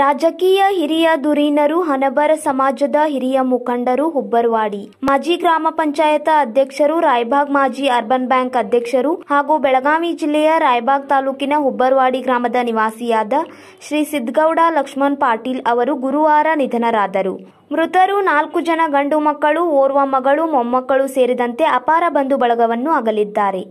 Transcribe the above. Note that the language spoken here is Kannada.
ರಾಜಕೀಯ ಹಿರಿಯ ದುರೀನರು ಹನಬರ ಸಮಾಜದ ಹಿರಿಯ ಮುಖಂಡರು ಹುಬ್ಬರ್ವಾಡಿ ಮಾಜಿ ಗ್ರಾಮ ಪಂಚಾಯತ್ ಅಧ್ಯಕ್ಷರು ರಾಯಬಾಗ್ ಮಾಜಿ ಅರ್ಬನ್ ಬ್ಯಾಂಕ್ ಅಧ್ಯಕ್ಷರು ಹಾಗೂ ಬೆಳಗಾವಿ ಜಿಲ್ಲೆಯ ರಾಯಬಾಗ್ ತಾಲೂಕಿನ ಹುಬ್ಬರ್ವಾಡಿ ಗ್ರಾಮದ ನಿವಾಸಿಯಾದ ಶ್ರೀ ಸಿದ್ಗೌಡ ಲಕ್ಷ್ಮಣ್ ಪಾಟೀಲ್ ಅವರು ಗುರುವಾರ ನಿಧನರಾದರು ಮೃತರು ನಾಲ್ಕು ಜನ ಗಂಡು ಮಕ್ಕಳು ಓರ್ವ ಮಗಳು ಮೊಮ್ಮಕ್ಕಳು ಸೇರಿದಂತೆ ಅಪಾರ ಬಂಧು ಬಳಗವನ್ನು ಅಗಲಿದ್ದಾರೆ